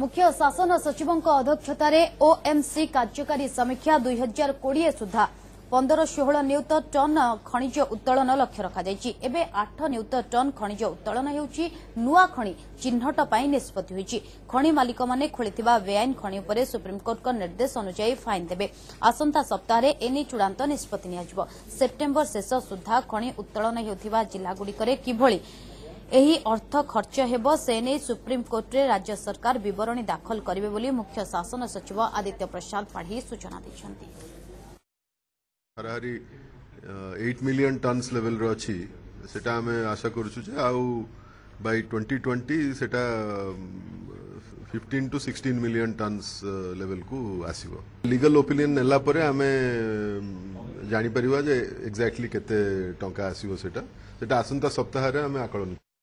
ମୁଖ୍ୟ ଶାସନ ସଚିବଙ୍କ ଅଧ୍ୟକ୍ଷତାରେ ଓଏମ୍ସି କାର୍ଯ୍ୟକାରୀ ସମୀକ୍ଷା ଦୁଇ ହଜାର କୋଡ଼ିଏ ସୁଦ୍ଧା ପନ୍ଦର ଷୋହଳ ନିୟୁତ ଟନ୍ ଖଣିଜ ଉତ୍ତୋଳନ ଲକ୍ଷ୍ୟ ରଖାଯାଇଛି ଏବେ ଆଠ ନିୟୁତ ଟନ୍ ଖଣିଜ ଉତ୍ତୋଳନ ହେଉଛି ନୂଆ ଖଣି ଚିହ୍ନଟ ପାଇଁ ନିଷ୍ପଭି ହୋଇଛି ଖଣି ମାଲିକମାନେ ଖୋଳିଥିବା ବେଆଇନ ଖଣି ଉପରେ ସୁପ୍ରିମକୋର୍ଟଙ୍କ ନିର୍ଦ୍ଦେଶ ଅନୁଯାୟୀ ଫାଇନ୍ ଦେବେ ଆସନ୍ତା ସପ୍ତାହରେ ଏନେଇ ଚୂଡ଼ାନ୍ତ ନିଷ୍ପଭି ନିଆଯିବ ସେପ୍ଟେମ୍ବର ଶେଷ ସୁଦ୍ଧା ଖଣି ଉତ୍ତୋଳନ ହେଉଥିବା ଜିଲ୍ଲାଗୁଡ଼ିକରେ କିଭଳି अर्थ खर्च होने सुप्रीमकोर्टे राज्य सरकार बरणी दाखल करे मुख्य शासन सचिव आदित्य प्रसाद पाढ़ी सूचना हरहरी एट मिलियन टन्स लेवल अच्छी आम आशा कर fifteen to sixteen million tons level को आस लिगल ओपिनियन नापर आम जापरिया एक्जाक्टली के टाँग आसवे आसंता सप्ताह आकलन